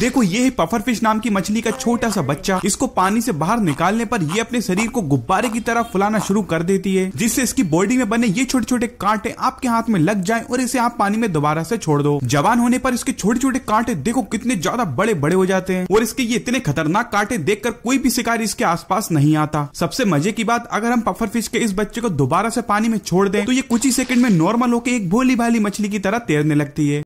देखो ये है पफर फिश नाम की मछली का छोटा सा बच्चा इसको पानी से बाहर निकालने पर ये अपने शरीर को गुब्बारे की तरह फुलाना शुरू कर देती है जिससे इसकी बॉडी में बने ये छोटे छोटे कांटे आपके हाथ में लग जाए और इसे आप पानी में दोबारा से छोड़ दो जवान होने पर इसके छोटे छोटे कांटे देखो कितने ज्यादा बड़े बड़े हो जाते हैं और इसके ये इतने खतरनाक कांटे देखकर कोई भी शिकारी इसके पास नहीं आता सबसे मजे की बात अगर हम पफर फिश के इस बच्चे को दोबारा से पानी में छोड़ दे तो ये कुछ ही सेकंड में नॉर्मल होकर एक भोली भाली मछली की तरह तैरने लगती है